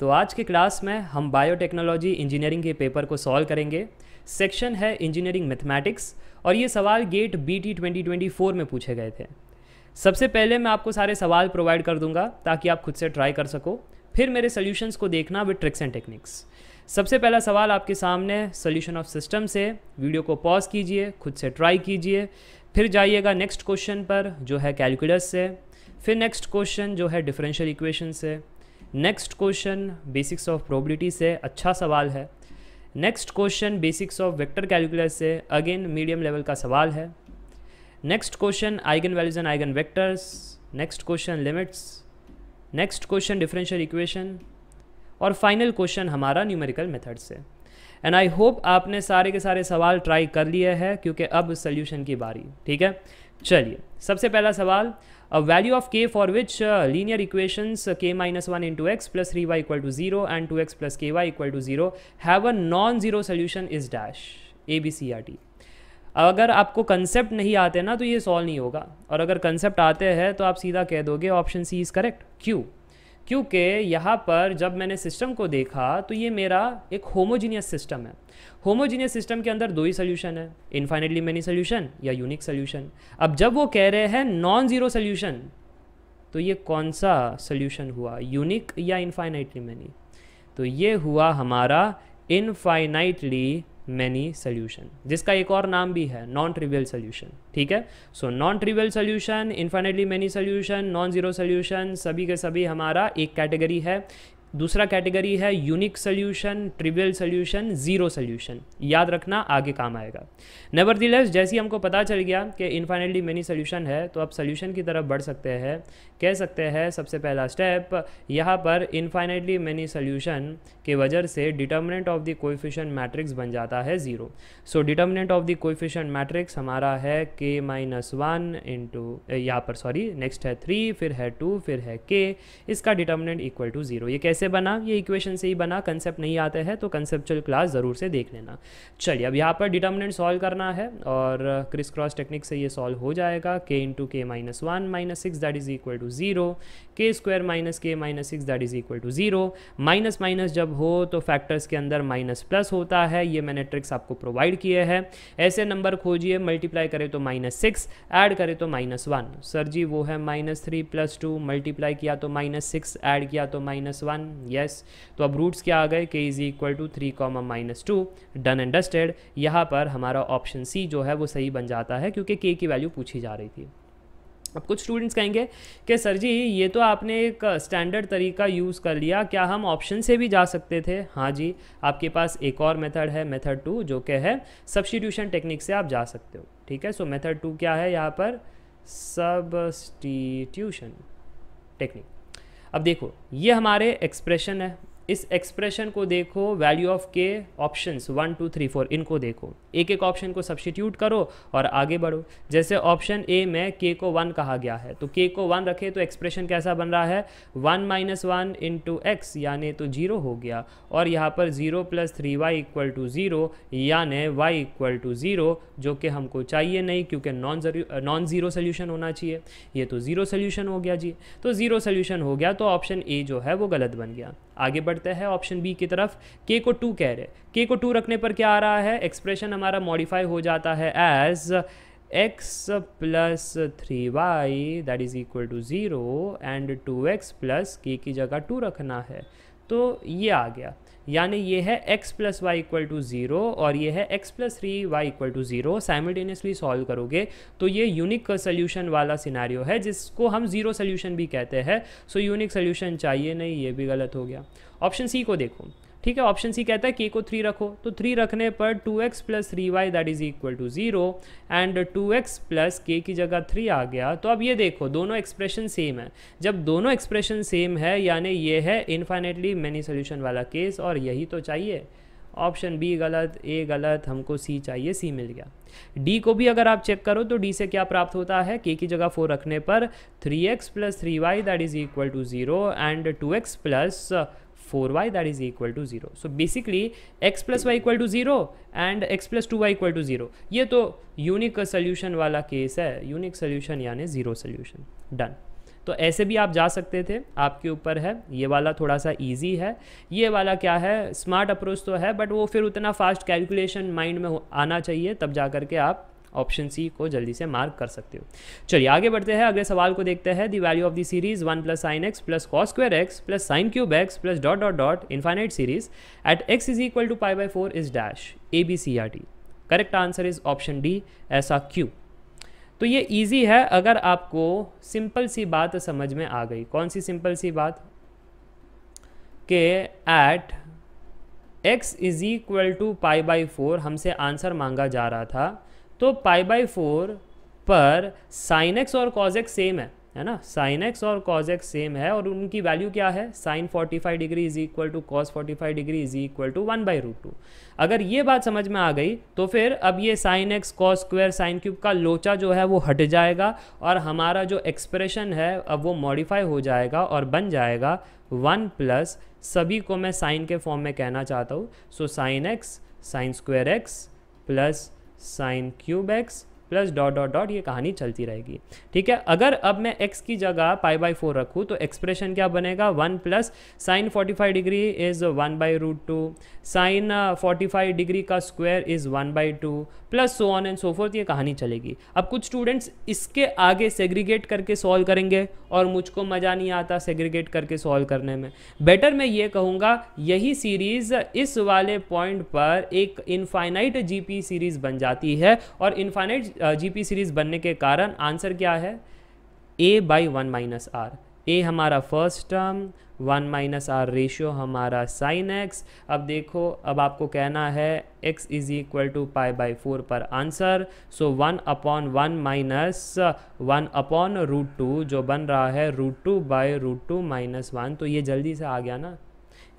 तो आज के क्लास में हम बायोटेक्नोलॉजी इंजीनियरिंग के पेपर को सॉल्व करेंगे सेक्शन है इंजीनियरिंग मैथमेटिक्स और ये सवाल GATE B T twenty twenty four में पूछे गए थे सबसे पहले मैं आपको सारे सवाल प्रोवाइड कर दूंगा ताकि आप खुद से ट्राई कर सको फिर मेरे सोल्यूशंस को देखना विद ट्रिक्स एंड टेक्निक्स सबसे पहला सवाल आपके सामने सोल्यूशन ऑफ सिस्टम से वीडियो को पॉज कीजिए खुद से ट्राई कीजिए फिर जाइएगा नेक्स्ट क्वेश्चन पर जो है कैलकुलस से फिर नेक्स्ट क्वेश्चन जो है डिफरेंशियल इक्वेशन से next question basics of probability से अच्छा सवाल है next question basics of vector calculus से अगेन मीडियम लेवल का सवाल है next question eigenvalues and eigenvectors next question limits next question differential equation और फाइनल क्वेश्चन हमारा न्यूमेरिकल मेथड से एंड आई होप आपने सारे के सारे सवाल ट्राई कर लिए हैं क्योंकि अब सोल्यूशन की बारी ठीक है चलिए सबसे पहला सवाल a value of k for which uh, linear equations uh, k minus 1 into x plus 3y equal to 0 and 2x plus ky equal to 0 have a non-zero solution is dash a b c r t अगर आपको concept नहीं आते ना तो ये solve नहीं होगा और अगर कंसेप्ट आते हैं तो आप सीधा कह दोगे ऑप्शन सी इज़ करेक्ट क्यों क्योंकि यहाँ पर जब मैंने सिस्टम को देखा तो ये मेरा एक होमोजीनियस सिस्टम है होमोजीनियस सिस्टम के अंदर दो ही सोल्यूशन है इनफाइनेटली मैनी सोल्यूशन या यूनिक सोल्यूशन अब जब वो कह रहे हैं नॉन ज़ीरो सोल्यूशन तो ये कौन सा सोल्यूशन हुआ यूनिक या इनफाइनाइटली मैनी तो ये हुआ हमारा इनफाइनाइटली मैनी सोल्यूशन जिसका एक और नाम भी है नॉन ट्रिवियल सोल्यूशन ठीक है so non trivial solution infinitely many solution non zero solution सभी के सभी हमारा एक कैटेगरी है दूसरा कैटेगरी है unique solution trivial solution zero solution याद रखना आगे काम आएगा नेवर दिलेस जैसे हमको पता चल गया कि इन्फाइनली मेनी सोल्यूशन है तो आप सोल्यूशन की तरफ बढ़ सकते हैं कह सकते हैं सबसे पहला स्टेप यहाँ पर इन्फाइनली मेनी सोल्यूशन के वजह से determinant of the coefficient matrix बन जाता है zero so determinant of the coefficient matrix हमारा है के माइनस वन इंटू यहाँ पर सॉरी नेक्स्ट है थ्री फिर है टू फिर है के इसका डिटर्मिनेंट इक्वल टू ज़ीरो ये कैसे कैसे बना ये इक्वेशन से ही बना कंसेप्ट नहीं आते हैं तो कंसेप्चुअल क्लास ज़रूर से देख लेना चलिए अब यहाँ पर डिटर्मिनेंट सॉल्व करना है और क्रिस क्रॉस टेक्निक से ये सॉल्व हो जाएगा k into k minus one minus six that is equal to zero k square minus k minus six that is equal to zero minus minus जब हो तो फैक्टर्स के अंदर माइनस प्लस होता है ये मैंने ट्रिक्स आपको प्रोवाइड किए हैं ऐसे नंबर खोजिए मल्टीप्लाई करें तो माइनस सिक्स ऐड करें तो माइनस वन सर जी वो है minus three plus two multiply किया तो माइनस सिक्स ऐड किया तो माइनस वन यस तो अब रूट्स क्या आ गए k is equal to three comma minus two done and dusted यहाँ पर हमारा ऑप्शन सी जो है वो सही बन जाता है क्योंकि के की वैल्यू पूछी जा रही थी अब कुछ स्टूडेंट्स कहेंगे कि सर जी ये तो आपने एक स्टैंडर्ड तरीका यूज़ कर लिया क्या हम ऑप्शन से भी जा सकते थे हाँ जी आपके पास एक और मेथड है मेथड टू जो कि है सब्सटीट्यूशन टेक्निक से आप जा सकते हो ठीक है सो मेथड टू क्या है यहाँ पर सब्सटीट्यूशन टेक्निक अब देखो ये हमारे एक्सप्रेशन है इस एक्सप्रेशन को देखो value of k options one two three four इनको देखो एक एक ऑप्शन को सब्सटीट्यूट करो और आगे बढ़ो जैसे ऑप्शन ए में के को वन कहा गया है तो के को वन रखे तो एक्सप्रेशन कैसा बन रहा है one minus one into x यानि तो जीरो हो गया और यहाँ पर zero plus three y equal to zero यानि वाई इक्वल टू ज़ीरो जो कि हमको चाहिए नहीं क्योंकि नॉन नॉन ज़ीरो सोल्यूशन होना चाहिए ये तो ज़ीरो सोल्यूशन हो गया जी तो ज़ीरो सोल्यूशन हो गया तो ऑप्शन ए जो है वो गलत बन गया आगे बढ़ते हैं ऑप्शन बी की तरफ के को टू कह रहे के को टू रखने पर क्या आ रहा है एक्सप्रेशन हमारा मॉडिफाई हो जाता है as x plus three y that is equal to zero and two x plus k की जगह टू रखना है तो ये आ गया यानी ये है x plus y equal to zero और ये है x plus three y equal to zero simultaneously solve करोगे तो ये यूनिक सोल्यूशन वाला सिनारियो है जिसको हम ज़ीरो सोल्यूशन भी कहते हैं सो यूनिक सोल्यूशन चाहिए नहीं ये भी गलत हो गया ऑप्शन सी को देखो ठीक है ऑप्शन सी कहता है के को थ्री रखो तो थ्री रखने पर two x plus three y that is equal to zero and two x plus k की जगह थ्री आ गया तो अब ये देखो दोनों एक्सप्रेशन सेम है जब दोनों एक्सप्रेशन सेम है यानी ये है इनफाइनेटली मैनी सोल्यूशन वाला केस और यही तो चाहिए ऑप्शन बी गलत ए गलत हमको सी चाहिए सी मिल गया डी को भी अगर आप चेक करो तो डी से क्या प्राप्त होता है के की जगह फोर रखने पर three x plus three y that is equal to zero and two x plus four y that is equal to zero so basically x plus y equal to zero and x plus two y equal to zero ये तो unique solution वाला case है unique solution यानी zero solution done तो ऐसे भी आप जा सकते थे आपके ऊपर है ये वाला थोड़ा सा इजी है ये वाला क्या है स्मार्ट अप्रोच तो है बट वो फिर उतना फास्ट कैलकुलेशन माइंड में आना चाहिए तब जा करके आप ऑप्शन सी को जल्दी से मार्क कर सकते हो चलिए आगे बढ़ते हैं अगले सवाल को देखते हैं the value of the series one plus sine x plus cos square x plus sine cube x plus dot dot dot infinite series at x is equal to pi by four is dash A B C R T correct answer is option D ऐसा क्यू तो ये easy है अगर आपको simple सी बात समझ में आ गई कौन सी सिंपल सी बात के at x is equal to pi by four हमसे आंसर मांगा जा रहा था तो पाई बाई फोर पर साइन एक्स और कॉज एक्स सेम है है ना साइन एक्स और कॉज एक्स सेम है और उनकी वैल्यू क्या है sine 45 degree is equal to cos 45 degree is equal to one by root two अगर ये बात समझ में आ गई तो फिर अब ये sine x cos square sine cube का लोचा जो है वो हट जाएगा और हमारा जो एक्सप्रेशन है अब वो मॉडिफाई हो जाएगा और बन जाएगा वन प्लस सभी को मैं साइन के फॉर्म में कहना चाहता हूँ so sine x sine square x plus sine cube x plus dot dot dot ये कहानी चलती रहेगी ठीक है अगर अब मैं x की जगह पाई बाई फोर रखूँ तो एक्सप्रेशन क्या बनेगा one plus sine forty five degree is one by root two sine forty five degree का square is one by two plus so on and so forth ये कहानी चलेगी अब कुछ स्टूडेंट्स इसके आगे सेग्रीगेट करके सॉल्व करेंगे और मुझको मज़ा नहीं आता सेग्रीगेट करके सॉल्व करने में बेटर मैं ये कहूँगा यही सीरीज़ इस वाले पॉइंट पर एक इनफाइनाइट जीपी सीरीज़ बन जाती है और इनफाइनाइट जीपी सीरीज़ बनने के कारण आंसर क्या है a by one minus r a हमारा first term one minus r ratio हमारा साइन एक्स अब देखो अब आपको कहना है x is equal to pi by four पर answer so one upon one minus one upon root two जो बन रहा है root two by root two minus one तो ये जल्दी से आ गया ना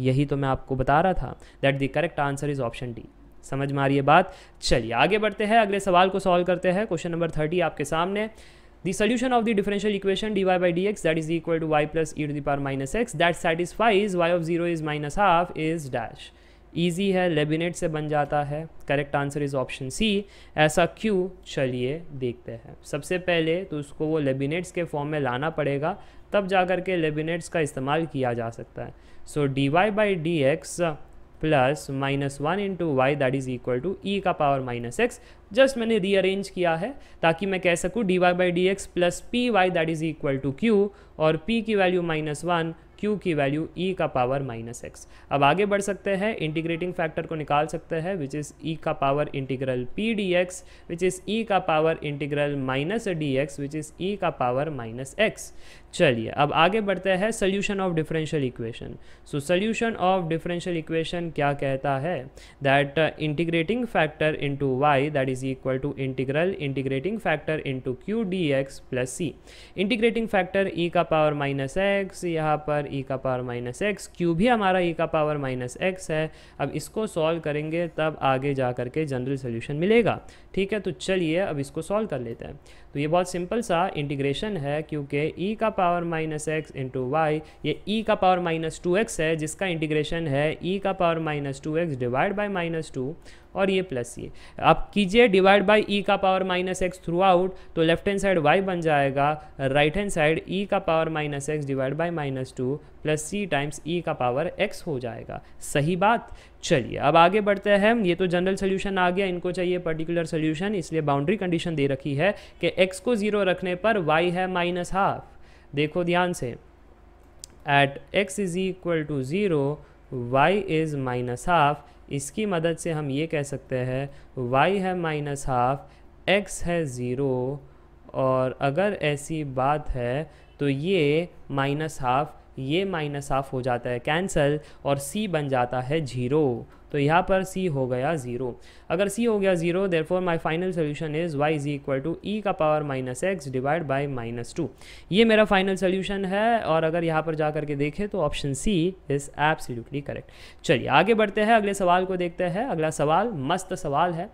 यही तो मैं आपको बता रहा था that the correct answer is option D समझ में आ रही है बात चलिए आगे बढ़ते हैं अगले सवाल को सॉल्व करते हैं क्वेश्चन नंबर थर्टी आपके सामने the solution of the differential equation dy by dx that is equal to y plus e to the power minus x that satisfies y of 0 is minus half is dash easy है लेबिनेट से बन जाता है correct answer is option सी ऐसा क्यों चलिए देखते हैं सबसे पहले तो उसको वो लेबिनेट्स के फॉर्म में लाना पड़ेगा तब जा कर के लेबिनेट्स का इस्तेमाल किया जा सकता है so d y by d x plus minus one into y that is equal to e का पावर माइनस एक्स जस्ट मैंने रीअरेंज किया है ताकि मैं कह सकूँ d y by d x plus p y that is equal to q और p की वैल्यू माइनस वन क्यू की वैल्यू ई e का पावर माइनस एक्स अब आगे बढ़ सकते हैं इंटीग्रेटिंग फैक्टर को निकाल सकते हैं विच इज़ ई का power integral p d x which is e का power integral minus d x which is e का पावर माइनस एक्स चलिए अब आगे बढ़ते हैं solution of differential equation so solution of differential equation क्या कहता है that integrating factor into y that is equal to integral integrating factor into q d x plus c integrating factor e का power minus x यहाँ पर ई e का power minus x q भी हमारा e e का power minus x है अब इसको सॉल्व करेंगे तब आगे जा करके जनरल सोल्यूशन मिलेगा ठीक है तो चलिए अब इसको सॉल्व कर लेते हैं तो ये बहुत सिंपल सा इंटीग्रेशन है क्योंकि ई e का power power minus x into y ये ई e का पावर माइनस टू एक्स है जिसका इंटीग्रेशन है ई e का power minus two x divide by minus two और ये प्लस ये आप कीजिए डिवाइड बाई ई का power minus x throughout तो लेफ्ट हैंड साइड वाई बन जाएगा राइट हैंड साइड ई का power minus x divide by minus two plus c times e का पावर एक्स हो जाएगा सही बात चलिए अब आगे बढ़ते हैं ये तो जनरल सोल्यूशन आ गया इनको चाहिए पर्टिकुलर सोल्यूशन इसलिए बाउंड्री कंडीशन दे रखी है कि एक्स को ज़ीरो रखने पर वाई है माइनस हाफ देखो ध्यान से at x is equal to zero y is minus half इसकी मदद से हम ये कह सकते हैं वाई है माइनस हाफ एक्स है ज़ीरो और अगर ऐसी बात है तो ये माइनस हाफ ये माइनस हाफ हो जाता है कैंसल और सी बन जाता है जीरो तो यहाँ पर सी हो गया ज़ीरो अगर सी हो गया zero therefore my final solution is y is equal to e का power minus x divide by minus two ये मेरा फाइनल सोल्यूशन है और अगर यहाँ पर जा करके देखें तो option c is absolutely correct चलिए आगे बढ़ते हैं अगले सवाल को देखते हैं अगला सवाल मस्त सवाल है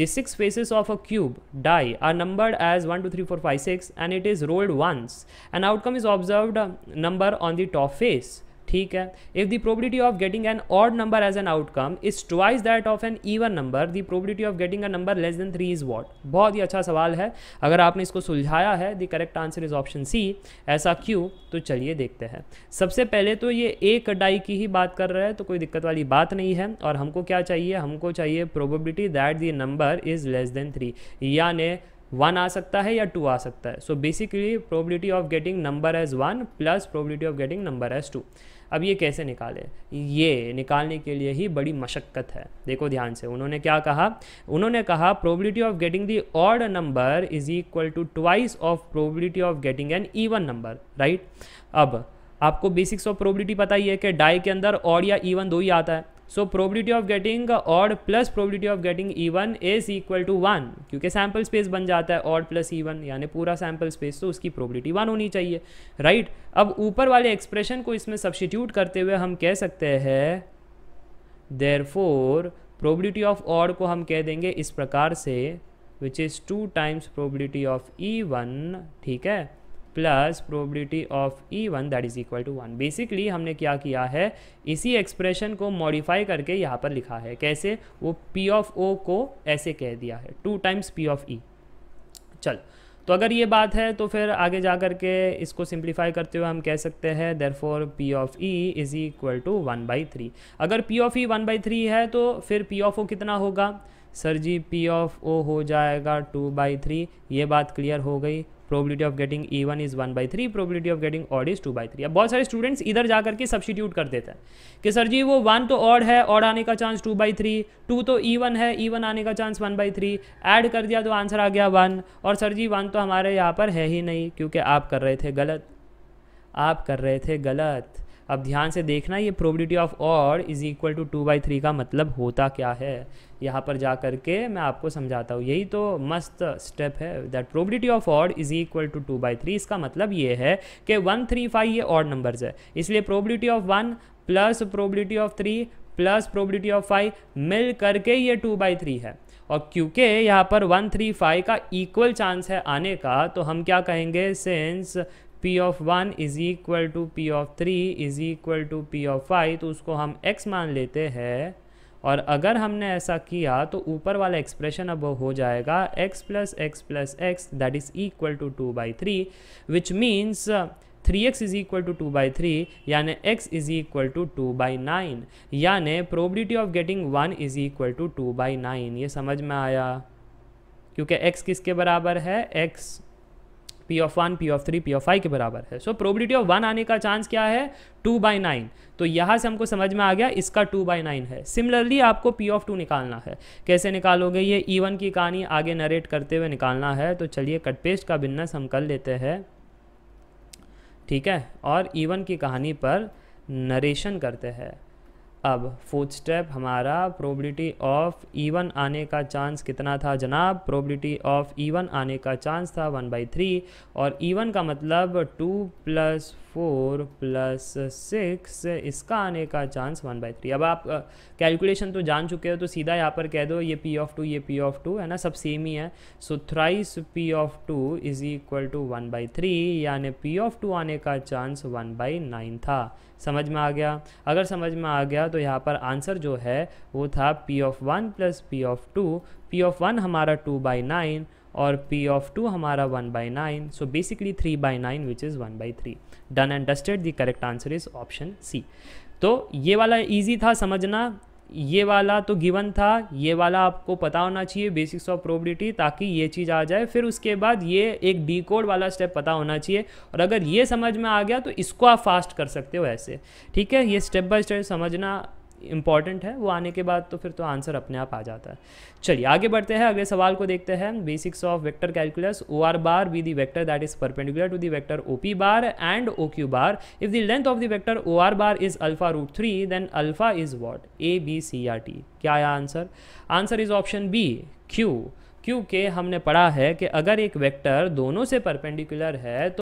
The six faces of a cube die are numbered as one two three four five six and it is rolled once. An outcome is observed uh, number on the top face. ठीक है if the probability of getting an odd number as an outcome is twice that of an even number the probability of getting a number less than three is what बहुत ही अच्छा सवाल है अगर आपने इसको सुलझाया है the correct answer is option सी ऐसा क्यों तो चलिए देखते हैं सबसे पहले तो ये एक डाई की ही बात कर रहा है तो कोई दिक्कत वाली बात नहीं है और हमको क्या चाहिए हमको चाहिए probability that the number is less than three यानी वन आ सकता है या टू आ सकता है so basically probability of getting number as one plus probability of getting number as two अब ये कैसे निकाले ये निकालने के लिए ही बड़ी मशक्क़त है देखो ध्यान से उन्होंने क्या कहा उन्होंने कहा probability of getting the odd number is equal to twice of probability of getting an even number right अब आपको बेसिक्स ऑफ प्रोबेबिलिटी पता ही है कि डाई के अंदर ऑड या ईवन दो ही आता है so probability of getting odd plus probability of getting E one is equal to one क्योंकि सैम्पल स्पेस बन जाता है ऑड प्लस ई वन यानी पूरा सैम्पल स्पेस तो उसकी प्रोबिलिटी वन होनी चाहिए राइट right? अब ऊपर वाले एक्सप्रेशन को इसमें सब्सटीट्यूट करते हुए हम कह सकते हैं therefore probability of odd को हम कह देंगे इस प्रकार से which is two times probability of E one ठीक है plus probability of E one that is equal to one basically हमने क्या किया है इसी एक्सप्रेशन को मॉडिफाई करके यहाँ पर लिखा है कैसे वो पी ऑफ ओ को ऐसे कह दिया है two times P of E चल तो अगर ये बात है तो फिर आगे जा कर के इसको सिंप्लीफाई करते हुए हम कह सकते हैं therefore P of E is equal to one by three अगर P of E one by three है तो फिर पी ऑफ ओ कितना होगा sir ji P of O हो जाएगा टू बाई थ्री ये बात क्लियर हो गई probability of getting E one is one by three probability of getting odd is two by three अब बहुत सारे स्टूडेंट्स इधर जा करके सब्सटीट्यूट कर देते हैं कि सर जी वो वन तो ऑड है ऑड आने का chance two by three two तो ई e वन है ई e वन आने का chance one by three add कर दिया तो आंसर आ गया वन और सर जी वन तो हमारे यहाँ पर है ही नहीं क्योंकि आप कर रहे थे गलत आप कर रहे थे गलत अब ध्यान से देखना ये प्रोबिलिटी ऑफ और is equal to two by three का मतलब होता क्या है यहाँ पर जा कर के मैं आपको समझाता हूँ यही तो मस्त स्टेप है that probability of odd is equal to two by three इसका मतलब ये है कि वन थ्री फाइव ये ऑड नंबर्स है इसलिए probability of one plus probability of three plus probability of five मिल करके ये टू बाई थ्री है और क्योंकि यहाँ पर वन थ्री फाइव का इक्वल चांस है आने का तो हम क्या कहेंगे since P of one is equal to P of three is equal to P of five तो उसको हम एक्स मान लेते हैं और अगर हमने ऐसा किया तो ऊपर वाला एक्सप्रेशन अब हो जाएगा x plus x plus x that is equal to two by three which means three x is equal to two by three यानी x is equal to two by nine यानि probability of getting one is equal to two by nine ये समझ में आया क्योंकि x किसके बराबर है x P of one P of three P of five के बराबर है सो प्रोबिलिटी ऑफ वन आने का चांस क्या है टू बाई नाइन तो यहाँ से हमको समझ में आ गया इसका टू बाई नाइन है सिमिलरली आपको पी ऑफ टू निकालना है कैसे निकालोगे ये ई e वन की कहानी आगे नरेट करते हुए निकालना है तो चलिए कटपेस्ट का बिजनेस हम कर लेते हैं ठीक है और ई e वन की कहानी पर नरेशन करते हैं अब फोर्थ स्टेप हमारा प्रोबेबिलिटी ऑफ ईवन आने का चांस कितना था जनाब प्रोबेबिलिटी ऑफ ईवन आने का चांस था वन बाई थ्री और ईवन का मतलब two plus four plus six इसका आने का चांस वन बाई थ्री अब आप कैलकुलेशन uh, तो जान चुके हो तो सीधा यहाँ पर कह दो ये पी ऑफ टू ये पी ऑफ टू है ना सब सेम ही है so thrice P of two is equal to one by three यानी पी ऑफ टू आने का चांस वन बाई नाइन था समझ में आ गया अगर समझ में आ गया तो यहाँ पर आंसर जो है वो था P of one plus P of two P of one हमारा टू बाई नाइन और P ऑफ टू हमारा one by nine so basically three by nine which is one by three done and dusted the correct answer is option c तो ये वाला easy था समझना ये वाला तो गिवन था ये वाला आपको पता होना चाहिए बेसिक्स ऑफ प्रोबेबिलिटी ताकि ये चीज़ आ जाए फिर उसके बाद ये एक डी कोड वाला स्टेप पता होना चाहिए और अगर ये समझ में आ गया तो इसको आप फास्ट कर सकते हो ऐसे ठीक है ये स्टेप बाय स्टेप समझना इंपॉर्टेंट है वो आने के बाद तो फिर तो आंसर अपने आप आ जाता है चलिए आगे बढ़ते हैं अगले सवाल को देखते हैं basics of vector calculus O R bar with the vector that is perpendicular to the vector O P bar and O Q bar if the length of the vector O R bar is alpha root three then alpha is what A B C R T क्या आया answer answer is option B क्यू क्योंकि हमने पढ़ा है कि अगर एक वेक्टर दोनों से परपेंडिकुलर है तो